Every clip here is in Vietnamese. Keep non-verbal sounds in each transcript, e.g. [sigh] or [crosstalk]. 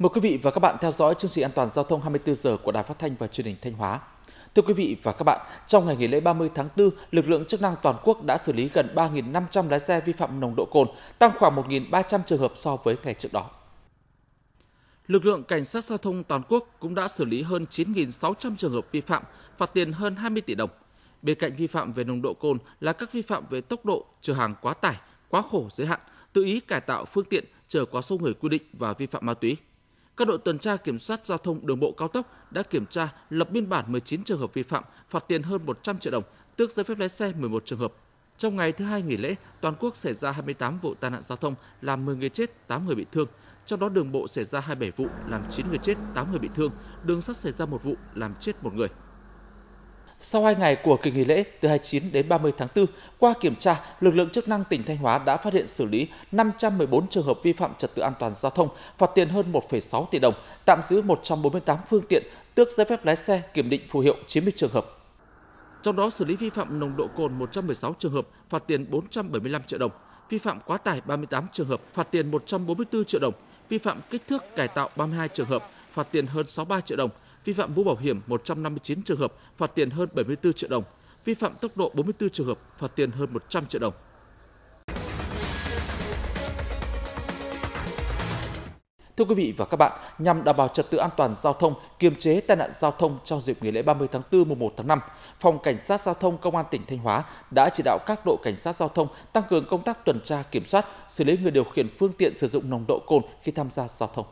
Mời quý vị và các bạn theo dõi chương trình an toàn giao thông 24 giờ của Đài Phát thanh và Truyền hình Thanh Hóa. Thưa quý vị và các bạn, trong ngày nghỉ lễ 30 tháng 4, lực lượng chức năng toàn quốc đã xử lý gần 3.500 lái xe vi phạm nồng độ cồn, tăng khoảng 1.300 trường hợp so với ngày trước đó. Lực lượng cảnh sát giao thông toàn quốc cũng đã xử lý hơn 9.600 trường hợp vi phạm, phạt tiền hơn 20 tỷ đồng. Bên cạnh vi phạm về nồng độ cồn là các vi phạm về tốc độ, chở hàng quá tải, quá khổ giới hạn, tự ý cải tạo phương tiện chở quá số người quy định và vi phạm ma túy các đội tuần tra kiểm soát giao thông đường bộ cao tốc đã kiểm tra, lập biên bản 19 trường hợp vi phạm, phạt tiền hơn 100 triệu đồng, tước giấy phép lái xe 11 trường hợp. Trong ngày thứ hai nghỉ lễ, toàn quốc xảy ra 28 vụ tai nạn giao thông, làm 10 người chết, 8 người bị thương. Trong đó đường bộ xảy ra 27 vụ, làm 9 người chết, 8 người bị thương. Đường sắt xảy ra một vụ, làm chết một người. Sau 2 ngày của kỳ nghỉ lễ từ 29 đến 30 tháng 4, qua kiểm tra, lực lượng chức năng tỉnh Thanh Hóa đã phát hiện xử lý 514 trường hợp vi phạm trật tự an toàn giao thông, phạt tiền hơn 1,6 tỷ đồng, tạm giữ 148 phương tiện, tước giấy phép lái xe, kiểm định phù hiệu 90 trường hợp. Trong đó xử lý vi phạm nồng độ cồn 116 trường hợp, phạt tiền 475 triệu đồng, vi phạm quá tải 38 trường hợp, phạt tiền 144 triệu đồng, vi phạm kích thước cải tạo 32 trường hợp, phạt tiền hơn 63 triệu đồng, vi phạm mũ bảo hiểm 159 trường hợp, phạt tiền hơn 74 triệu đồng, vi phạm tốc độ 44 trường hợp, phạt tiền hơn 100 triệu đồng. Thưa quý vị và các bạn, nhằm đảm bảo trật tự an toàn giao thông, kiềm chế tai nạn giao thông trong dịp nghỉ lễ 30 tháng 4 mùng 1 tháng 5, Phòng Cảnh sát giao thông Công an tỉnh Thanh Hóa đã chỉ đạo các đội cảnh sát giao thông tăng cường công tác tuần tra kiểm soát, xử lý người điều khiển phương tiện sử dụng nồng độ cồn khi tham gia giao thông.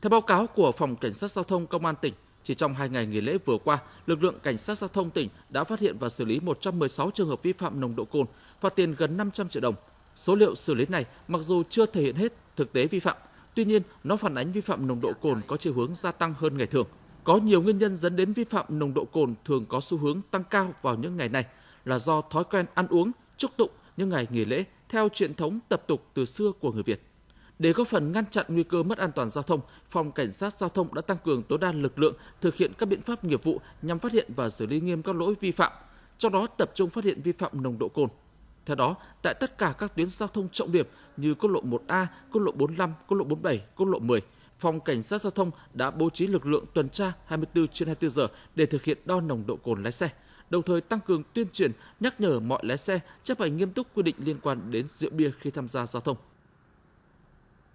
Theo báo cáo của Phòng Cảnh sát Giao thông Công an tỉnh, chỉ trong 2 ngày nghỉ lễ vừa qua, lực lượng Cảnh sát Giao thông tỉnh đã phát hiện và xử lý 116 trường hợp vi phạm nồng độ cồn, phạt tiền gần 500 triệu đồng. Số liệu xử lý này mặc dù chưa thể hiện hết thực tế vi phạm, tuy nhiên nó phản ánh vi phạm nồng độ cồn có chiều hướng gia tăng hơn ngày thường. Có nhiều nguyên nhân dẫn đến vi phạm nồng độ cồn thường có xu hướng tăng cao vào những ngày này là do thói quen ăn uống, chúc tụng những ngày nghỉ lễ theo truyền thống tập tục từ xưa của người Việt. Để góp phần ngăn chặn nguy cơ mất an toàn giao thông, phòng cảnh sát giao thông đã tăng cường tối đa lực lượng thực hiện các biện pháp nghiệp vụ nhằm phát hiện và xử lý nghiêm các lỗi vi phạm, trong đó tập trung phát hiện vi phạm nồng độ cồn. Theo đó, tại tất cả các tuyến giao thông trọng điểm như quốc lộ 1A, quốc lộ 45, quốc lộ 47, quốc lộ 10, phòng cảnh sát giao thông đã bố trí lực lượng tuần tra 24 trên 24 giờ để thực hiện đo nồng độ cồn lái xe, đồng thời tăng cường tuyên truyền, nhắc nhở mọi lái xe chấp hành nghiêm túc quy định liên quan đến rượu bia khi tham gia giao thông.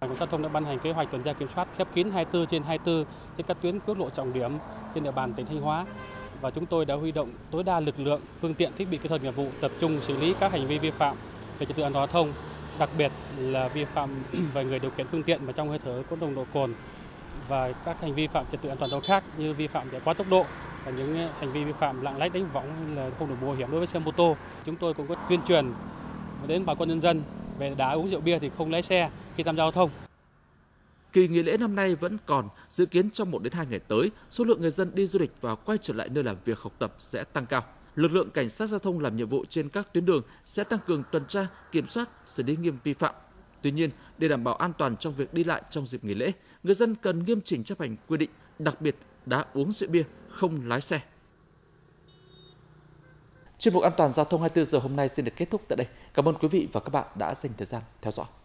Cảnh sát giao thông đã ban hành kế hoạch tuần tra kiểm soát khép kín 24 trên 24 trên các tuyến quốc lộ trọng điểm trên địa bàn tỉnh Thanh Hóa và chúng tôi đã huy động tối đa lực lượng, phương tiện, thiết bị kỹ thuật nghiệp vụ tập trung xử lý các hành vi vi phạm về trật tự an toàn giao thông, đặc biệt là vi phạm [clears throat] về người điều khiển phương tiện mà trong hơi thở có nồng độ cồn và các hành vi vi phạm trật tự an toàn giao thông khác như vi phạm chạy quá tốc độ và những hành vi vi phạm lạng lách đánh võng là không đổi mũ hiểm đối với xe mô tô. Chúng tôi cũng có tuyên truyền đến bà con nhân dân về đã uống rượu bia thì không lái xe khi tham gia giao thông. Kỳ nghỉ lễ năm nay vẫn còn, dự kiến trong 1 đến 2 ngày tới, số lượng người dân đi du lịch và quay trở lại nơi làm việc học tập sẽ tăng cao. Lực lượng cảnh sát giao thông làm nhiệm vụ trên các tuyến đường sẽ tăng cường tuần tra, kiểm soát, xử lý nghiêm vi phạm. Tuy nhiên, để đảm bảo an toàn trong việc đi lại trong dịp nghỉ lễ, người dân cần nghiêm chỉnh chấp hành quy định, đặc biệt đã uống rượu bia, không lái xe. Chuyên mục an toàn giao thông 24 giờ hôm nay xin được kết thúc tại đây. Cảm ơn quý vị và các bạn đã dành thời gian theo dõi.